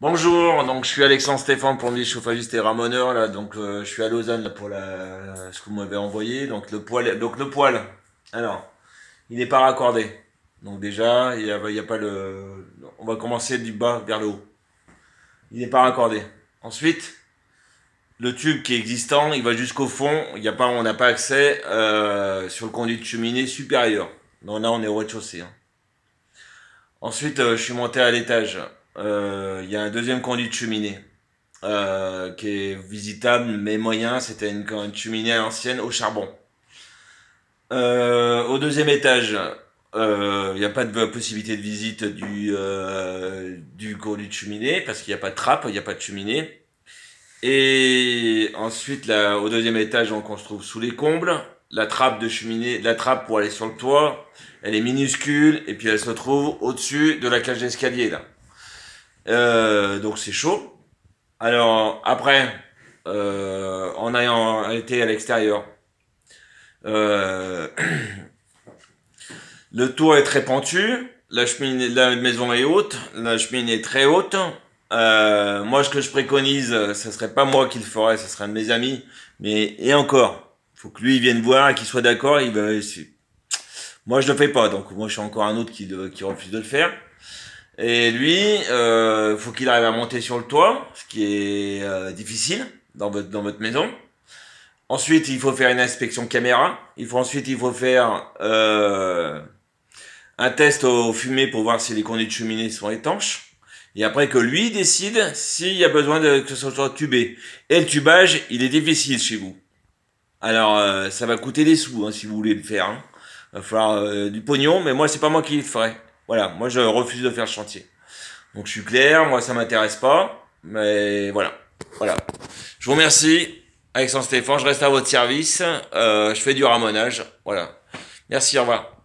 Bonjour, donc je suis Alexandre Stéphane, plombier chauffagiste et ramoneur là, donc euh, je suis à Lausanne pour la, ce que vous m'avez envoyé, donc le poil, donc le poil, alors il n'est pas raccordé, donc déjà il n'y a, pas le, on va commencer du bas vers le haut, il n'est pas raccordé. Ensuite, le tube qui est existant, il va jusqu'au fond, il y a pas, on n'a pas accès euh, sur le conduit de cheminée supérieur. Donc là on est au rez-de-chaussée. Hein. Ensuite, euh, je suis monté à l'étage. Euh, il y a un deuxième conduit de cheminée. Euh, qui est visitable mais moyen. C'était une, cheminée ancienne au charbon. Euh, au deuxième étage, il n'y a pas de possibilité de visite du du conduit de cheminée parce qu'il n'y a pas de trappe, il n'y a pas de cheminée. Et ensuite, au deuxième étage, on se trouve sous les combles. La trappe de cheminée, la trappe pour aller sur le toit, elle est minuscule et puis elle se trouve au-dessus de la cage d'escalier là. Euh, donc c'est chaud. Alors après, euh, en ayant été à l'extérieur, euh, le tour est très pentu, la cheminée, la maison est haute, la cheminée est très haute. moi, ce que je préconise, ce serait pas moi qui le ferais, ce serait de mes amis. Mais et encore, faut que lui vienne voir et qu'il soit d'accord. Il va, moi, je le fais pas, donc moi, je suis encore un autre qui, qui refuse de le faire. Et lui, euh, faut qu'il arrive à monter sur le toit, ce qui est euh, difficile dans votre dans votre maison. Ensuite, il faut faire une inspection caméra. Il faut ensuite il faut faire euh, un test au fumées pour voir si les conduits de cheminée sont étanches. Et après que lui décide s'il y a besoin de, que ce soit tubé. Et le tubage, il est difficile chez vous. Alors, euh, ça va coûter des sous hein, si vous voulez le faire. Hein. Il va falloir euh, du pognon, mais moi, c'est pas moi qui le ferai. Voilà, moi je refuse de faire le chantier. Donc je suis clair, moi ça m'intéresse pas, mais voilà. Voilà. Je vous remercie, Alexandre Stéphane, je reste à votre service. Euh, je fais du ramonage. Voilà. Merci, au revoir.